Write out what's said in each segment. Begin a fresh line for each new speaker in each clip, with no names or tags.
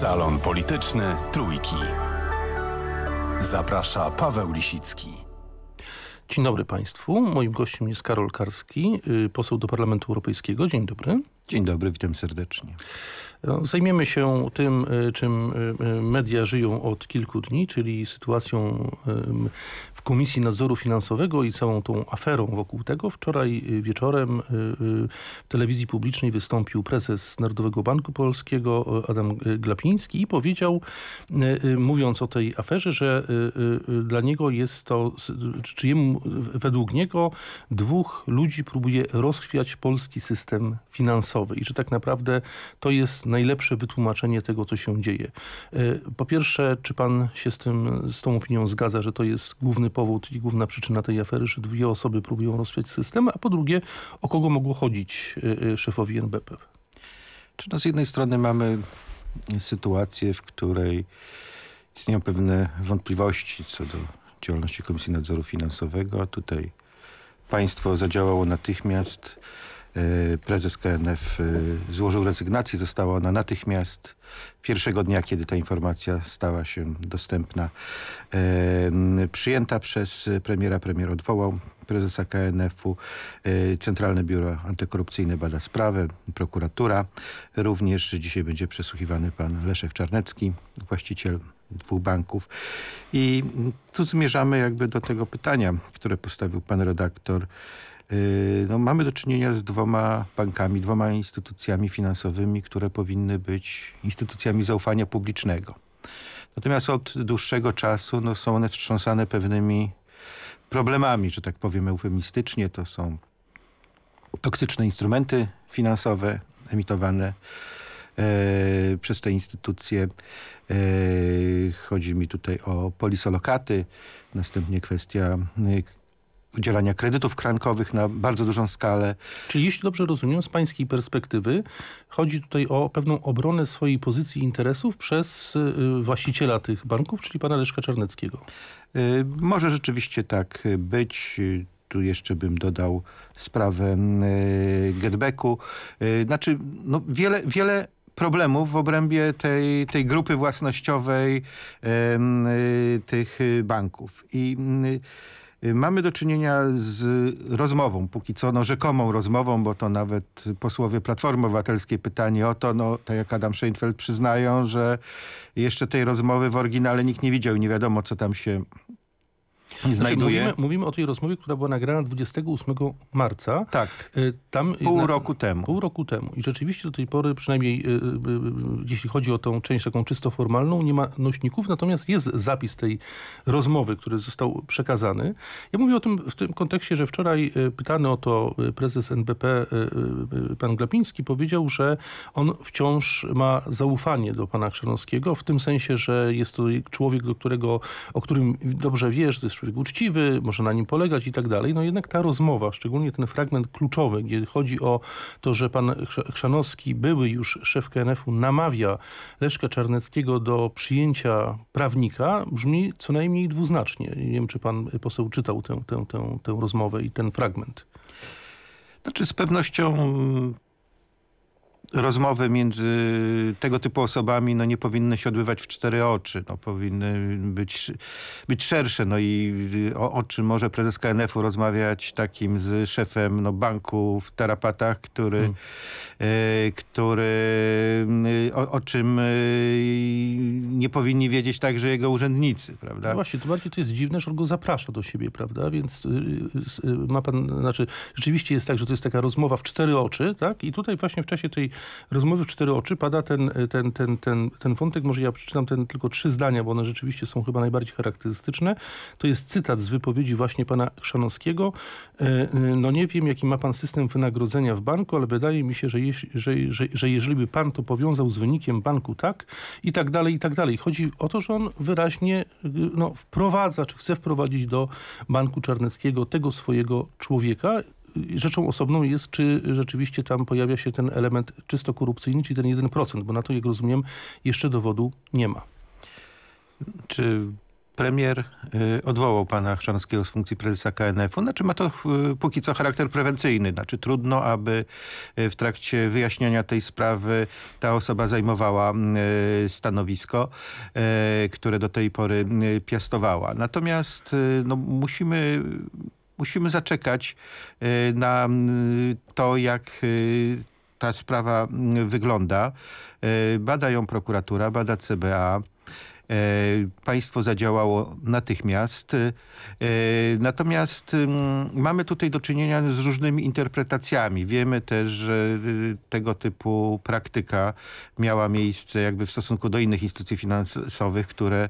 Salon Polityczny Trójki. Zaprasza Paweł Lisicki. Dzień dobry Państwu. Moim gościem jest Karol Karski, y, poseł do Parlamentu Europejskiego. Dzień dobry. Dzień dobry, witam serdecznie. No, zajmiemy się tym, e, czym e, e, media żyją od kilku dni, czyli sytuacją w Komisji Nadzoru Finansowego i całą tą aferą wokół tego. Wczoraj wieczorem w telewizji publicznej wystąpił prezes Narodowego Banku Polskiego Adam Glapiński i powiedział, mówiąc o tej aferze, że dla niego jest to, czy jemu, według niego dwóch ludzi próbuje rozchwiać polski system finansowy i że tak naprawdę to jest najlepsze wytłumaczenie tego, co się dzieje. E, po pierwsze, czy pan się z, tym, z tą opinią zgadza, że to jest główny powód i główna przyczyna tej afery, że dwie osoby próbują rozwiać system, a po drugie, o kogo mogło chodzić e, e, szefowi NBP? Czy no z jednej strony
mamy sytuację, w której istnieją pewne wątpliwości co do działalności Komisji Nadzoru Finansowego. a Tutaj państwo zadziałało natychmiast E, prezes KNF e, złożył rezygnację. Została ona natychmiast pierwszego dnia, kiedy ta informacja stała się dostępna, e, przyjęta przez premiera. Premier odwołał prezesa KNF-u. Centralne Biuro Antykorupcyjne bada sprawę, prokuratura. Również dzisiaj będzie przesłuchiwany pan Leszek Czarnecki, właściciel dwóch banków. I tu zmierzamy jakby do tego pytania, które postawił pan redaktor Y, no, mamy do czynienia z dwoma bankami, dwoma instytucjami finansowymi, które powinny być instytucjami zaufania publicznego. Natomiast od dłuższego czasu no, są one wstrząsane pewnymi problemami, że tak powiem eufemistycznie. To są toksyczne instrumenty finansowe emitowane e, przez te instytucje. E, chodzi mi tutaj o polisolokaty, następnie kwestia e, udzielania kredytów krankowych na bardzo
dużą skalę. Czyli jeśli dobrze rozumiem, z pańskiej perspektywy chodzi tutaj o pewną obronę swojej pozycji interesów przez y, właściciela tych banków, czyli pana Leszka Czarneckiego. Y, może rzeczywiście tak być. Tu jeszcze bym dodał
sprawę y, getbacku. Znaczy, no wiele, wiele problemów w obrębie tej, tej grupy własnościowej tych banków. I Y, mamy do czynienia z rozmową, póki co no, rzekomą rozmową, bo to nawet posłowie Platformy Obywatelskiej pytanie o to, no, tak jak Adam Scheinfeld przyznają, że jeszcze tej rozmowy w oryginale nikt nie widział i nie wiadomo, co tam
się znaczy, mówimy, mówimy, o tej rozmowie, która była nagrana 28 marca. Tak, y, Tam, pół na, roku temu. Pół roku temu. I rzeczywiście do tej pory, przynajmniej y, y, y, jeśli chodzi o tą część taką czysto formalną, nie ma nośników, natomiast jest zapis tej rozmowy, który został przekazany. Ja mówię o tym w tym kontekście, że wczoraj y, pytany o to y, prezes NBP, pan Glapiński, powiedział, że on wciąż ma zaufanie do pana Chrzanowskiego, w tym sensie, że jest to człowiek, do którego, o którym dobrze wie, że to jest człowiek uczciwy, może na nim polegać i tak dalej. No jednak ta rozmowa, szczególnie ten fragment kluczowy, gdzie chodzi o to, że pan Chrzanowski, były już szef KNF-u, namawia Leszka Czarneckiego do przyjęcia prawnika, brzmi co najmniej dwuznacznie. Nie wiem, czy pan poseł czytał tę, tę, tę, tę rozmowę i ten fragment. Znaczy z pewnością mm,
rozmowy między tego typu osobami no, nie powinny się odbywać w cztery oczy. No, powinny być, być szersze. No i o, o czym może prezes KNF-u rozmawiać takim z szefem no, banku w Tarapatach, który, hmm. y, który
e, o, o czym y, nie powinni wiedzieć także jego urzędnicy, prawda? No właśnie, to bardziej to jest dziwne, że on go zaprasza do siebie, prawda? Więc y, y, y ma pan, znaczy rzeczywiście jest tak, że to jest taka rozmowa w cztery oczy, tak? I tutaj właśnie w czasie tej rozmowy w cztery oczy pada ten, y, ten, ten, ten, ten wątek, może ja przeczytam ten tylko trzy zdania, bo one rzeczywiście są chyba najbardziej charakterystyczne. To jest cytat z wypowiedzi właśnie pana Chrzanowskiego. E, y, no nie wiem, jaki ma pan system wynagrodzenia w banku, ale wydaje mi się, że, że, że, że jeżeli by pan to powiązał z wynikiem banku tak i tak dalej, i tak dalej. Chodzi o to, że on wyraźnie y, no, wprowadza, czy chce wprowadzić do banku Czarneckiego tego swojego człowieka, Rzeczą osobną jest, czy rzeczywiście tam pojawia się ten element czysto korupcyjny, czyli ten 1%, bo na to, jak rozumiem, jeszcze dowodu nie ma. Czy premier
y, odwołał pana Chrzanowskiego z funkcji prezesa KNF-u. Znaczy ma to y, póki co charakter prewencyjny. Znaczy trudno, aby y, w trakcie wyjaśniania tej sprawy ta osoba zajmowała stanowisko, które do tej pory piastowała. Natomiast no, musimy musimy zaczekać y, na y, to, jak y, ta sprawa mm, wygląda. Bada ją prokuratura, bada CBA. E, państwo zadziałało natychmiast. E, natomiast mm, mamy tutaj do czynienia z różnymi interpretacjami. Wiemy też, że y, tego typu praktyka miała miejsce jakby w stosunku do innych instytucji finansowych, które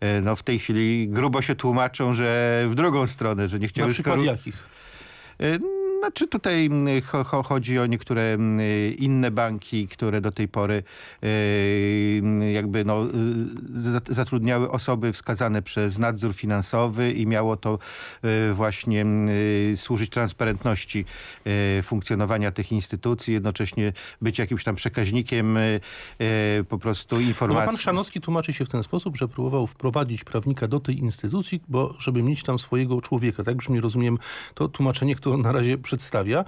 e, no, w tej chwili grubo się tłumaczą, że w drugą stronę, że nie chciały... Na przykład jakich? Znaczy tutaj mm, chodzi o niektóre mm, inne banki, które do tej pory e, mm, jakby no, y, zatrudniały osoby wskazane przez nadzór finansowy i miało to e, właśnie y, służyć transparentności e, funkcjonowania tych instytucji, jednocześnie być jakimś tam przekaźnikiem po prostu informacji. No, pan
Szanowski tłumaczy się w ten sposób, że próbował wprowadzić prawnika do tej instytucji, bo żeby mieć tam swojego człowieka. Tak brzmi, rozumiem, to tłumaczenie, które na razie przedstawia,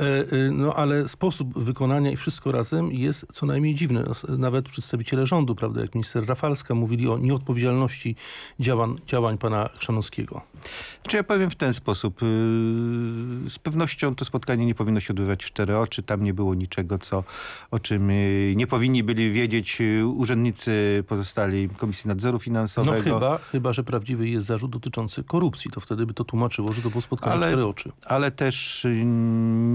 e, e, no ale sposób wykonania i wszystko razem jest co najmniej dziwny. Nawet przedstawiciele rządu, prawda, jak minister Rafalska mówili o nieodpowiedzialności działań, działań pana Chrzanowskiego. Czy znaczy, ja powiem w ten sposób. Y, z pewnością
to spotkanie nie powinno się odbywać w cztery oczy. Tam nie było niczego, co, o czym y, nie powinni byli wiedzieć y, urzędnicy pozostali Komisji Nadzoru no Finansowego. No chyba,
chyba, że prawdziwy jest zarzut dotyczący korupcji. To wtedy by to tłumaczyło, że to było spotkanie ale, w cztery oczy.
Ale też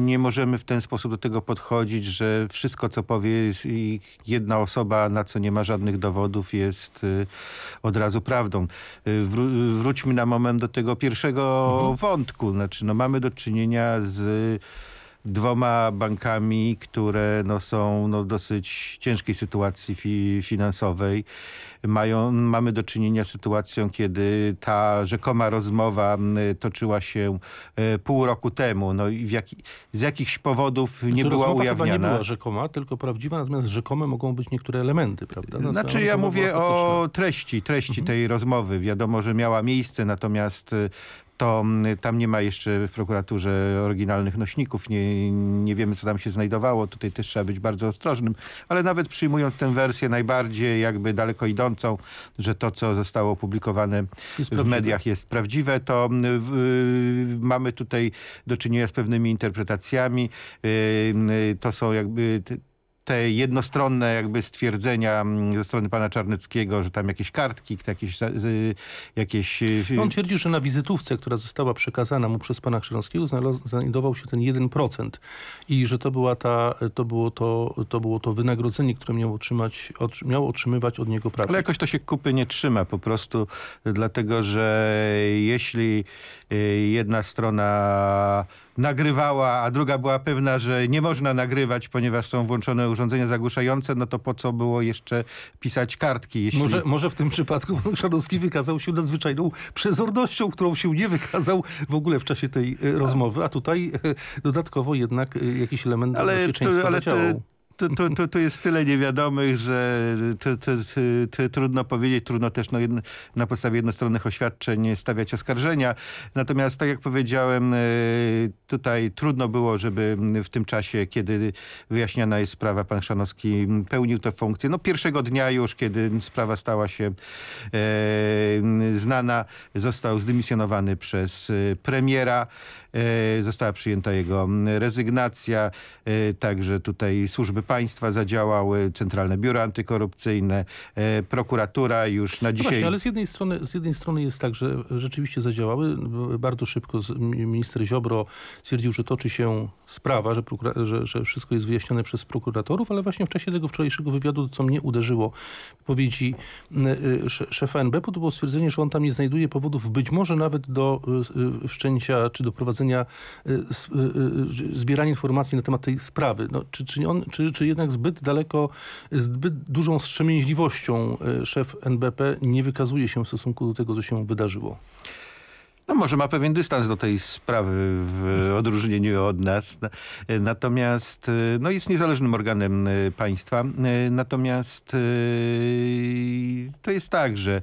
nie możemy w ten sposób do tego podchodzić, że wszystko, co powie jedna osoba, na co nie ma żadnych dowodów, jest y, od razu prawdą. Y, wró wróćmy na moment do tego pierwszego mhm. wątku. Znaczy, no, mamy do czynienia z dwoma bankami, które no, są no, w dosyć ciężkiej sytuacji fi finansowej. Mają, mamy do czynienia z sytuacją, kiedy ta rzekoma rozmowa toczyła się e, pół roku temu no, i jak, z jakichś powodów nie znaczy, była ujawniana. nie była
rzekoma, tylko prawdziwa, natomiast rzekome mogą być niektóre elementy. prawda? No, znaczy ja mówię
o treści, treści mhm. tej rozmowy. Wiadomo, że miała miejsce, natomiast e, to mm, tam nie ma jeszcze w prokuraturze oryginalnych nośników. Nie, nie wiemy, co tam się znajdowało. Tutaj też trzeba być bardzo ostrożnym. Ale nawet przyjmując tę wersję najbardziej jakby daleko idącą, że to, co zostało opublikowane jest w prawdziwe. mediach jest prawdziwe, to mm, mamy tutaj do czynienia z pewnymi interpretacjami. Y, y, to są jakby te jednostronne jakby stwierdzenia mm, ze strony pana Czarneckiego, że tam jakieś kartki, jakieś... jakieś...
Y, no, on twierdził, że na wizytówce, która została przekazana mu przez pana Krzyżowskiego znajdował się ten 1% i że to, była ta, to, było to, to było to wynagrodzenie, które miał, otrzymać, miał otrzymywać od niego prawo. Ale
jakoś to się kupy nie trzyma po prostu, dlatego że jeśli y, jedna strona nagrywała, a druga była pewna, że nie można nagrywać, ponieważ są włączone urządzenia zagłuszające, no to po
co było jeszcze pisać kartki? Jeśli... Może, może w tym przypadku pan Szanowski wykazał się nadzwyczajną przezornością, którą się nie wykazał w ogóle w czasie tej e, rozmowy, a tutaj e, dodatkowo jednak e, jakiś element ale, bezpieczeństwa to, ale zadziałał
tu, to jest tyle niewiadomych, że trudno powiedzieć, trudno też no, na podstawie jednostronnych oświadczeń stawiać oskarżenia. Natomiast tak jak powiedziałem, e, tutaj trudno było, żeby w tym czasie, kiedy wyjaśniana jest sprawa, pan Szanowski pełnił tę funkcję. No pierwszego dnia już, kiedy sprawa stała się e, znana, został zdymisjonowany przez e, premiera. E, została przyjęta jego rezygnacja. E, także tutaj służby państwa zadziałały Centralne Biuro Antykorupcyjne, e, prokuratura już na dzisiaj... No właśnie, ale z
jednej, strony, z jednej strony jest tak, że rzeczywiście zadziałały. Bardzo szybko minister Ziobro stwierdził, że toczy się sprawa, że, że, że wszystko jest wyjaśnione przez prokuratorów, ale właśnie w czasie tego wczorajszego wywiadu, co mnie uderzyło, wypowiedzi y, szefa NB, to było stwierdzenie, że on tam nie znajduje powodów być może nawet do y, wszczęcia czy do prowadzenia y, zbierania informacji na temat tej sprawy. No, czy, czy, on, czy, czy jednak zbyt daleko, zbyt dużą wstrzemięźliwością e, szef NBP nie wykazuje się w stosunku do tego, co się wydarzyło?
No może ma pewien dystans do tej sprawy w odróżnieniu od nas. Natomiast e, no jest niezależnym organem e, państwa. Natomiast to jest tak, że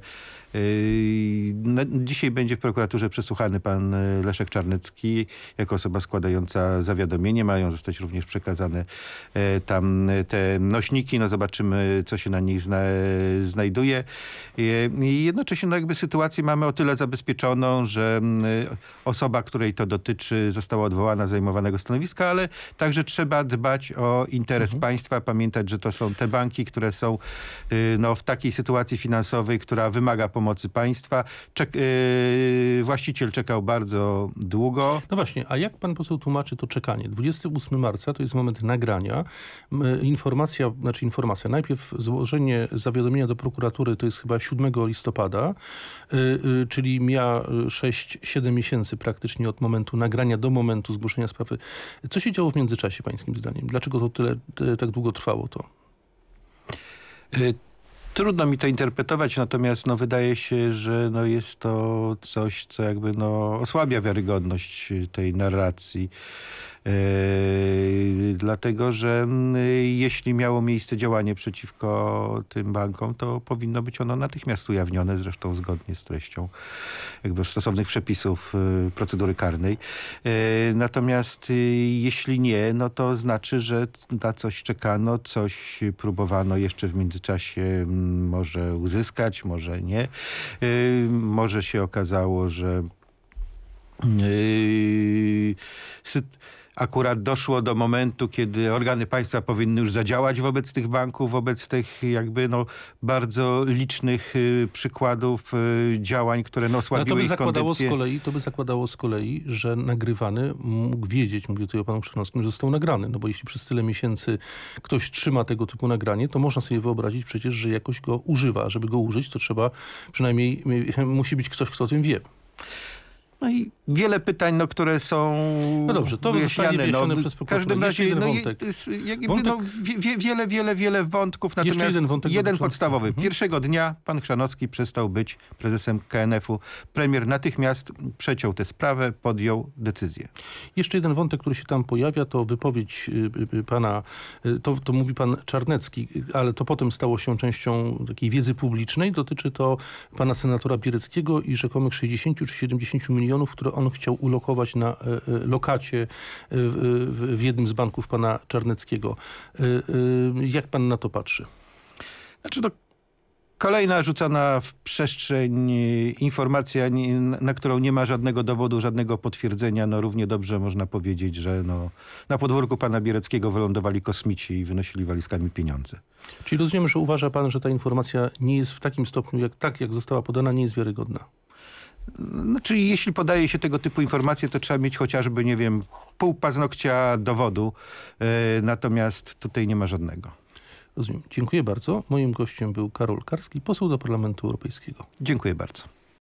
Yy, dzisiaj będzie w prokuraturze przesłuchany pan y, Leszek Czarnecki jako osoba składająca zawiadomienie. Mają zostać również przekazane y, tam y, te nośniki. No zobaczymy, co się na nich zna znajduje. I jednocześnie no jakby sytuację mamy o tyle zabezpieczoną, że osoba, której to dotyczy została odwołana z zajmowanego stanowiska, ale także trzeba dbać o interes mhm. państwa, pamiętać, że to są te banki, które są no, w takiej sytuacji finansowej, która wymaga pomocy pomocy państwa. Czek
yy, właściciel czekał bardzo długo. No właśnie, a jak pan poseł tłumaczy to czekanie? 28 marca to jest moment nagrania. Informacja, znaczy informacja, najpierw złożenie zawiadomienia do prokuratury to jest chyba 7 listopada, yy, yy, czyli mija 6-7 y, miesięcy praktycznie od momentu nagrania do momentu zgłoszenia sprawy. Co się działo w międzyczasie pańskim zdaniem? Dlaczego to tyle, tak długo trwało to? Y, Trudno mi to interpretować, natomiast no, wydaje się, że no, jest
to coś, co jakby no, osłabia wiarygodność y, tej narracji. Yy, dlatego, że mm, jeśli miało miejsce działanie przeciwko tym bankom, to powinno być ono natychmiast ujawnione, zresztą zgodnie z treścią jakby stosownych przepisów yy, procedury karnej. Yy, natomiast jeśli nie, no to znaczy, że na coś czekano, coś próbowano jeszcze w międzyczasie mm, może uzyskać, może nie. Może się okazało, że Yy, akurat doszło do momentu, kiedy organy państwa powinny już zadziałać wobec tych banków, wobec tych jakby no, bardzo licznych y, przykładów y, działań, które no, słabiły no to by zakładało z kolei,
To by zakładało z kolei, że nagrywany mógł wiedzieć, mówię tutaj o panu Przynowskim, że został nagrany, no bo jeśli przez tyle miesięcy ktoś trzyma tego typu nagranie, to można sobie wyobrazić przecież, że jakoś go używa. Żeby go użyć, to trzeba przynajmniej, musi być ktoś, kto o tym wie. No i wiele pytań, no, które są No dobrze, to wyjaśniane. No, przez prokuraturę. W każdym razie no, wątek. wątek... No,
wie, wiele, wiele, wiele wątków. Natomiast Jeszcze jeden wątek jeden podstawowy. Mhm. Pierwszego dnia pan Chrzanowski przestał być prezesem KNF-u.
Premier natychmiast przeciął tę sprawę, podjął decyzję. Jeszcze jeden wątek, który się tam pojawia, to wypowiedź y, y, y, pana, to, to mówi pan Czarnecki, ale to potem stało się częścią takiej wiedzy publicznej. Dotyczy to pana senatora Biereckiego i rzekomych 60 czy 70 milionów milionów, które on chciał ulokować na e, e, lokacie e, w jednym z banków pana Czarneckiego. Jak pan na to patrzy?
Znaczy to no, kolejna rzucana w przestrzeń informacja, na którą nie ma żadnego dowodu, żadnego potwierdzenia. No równie dobrze można powiedzieć, że no, na podwórku pana Biereckiego wylądowali kosmici i wynosili walizkami pieniądze.
Czyli rozumiem, że uważa pan, że ta informacja nie jest w takim stopniu, jak tak jak została podana, nie jest wiarygodna? Znaczy, jeśli podaje się tego typu informacje, to trzeba mieć chociażby, nie wiem, pół
paznokcia dowodu. E, natomiast tutaj nie ma żadnego. Rozumiem. Dziękuję bardzo. Moim gościem był Karol Karski, poseł do Parlamentu Europejskiego. Dziękuję bardzo.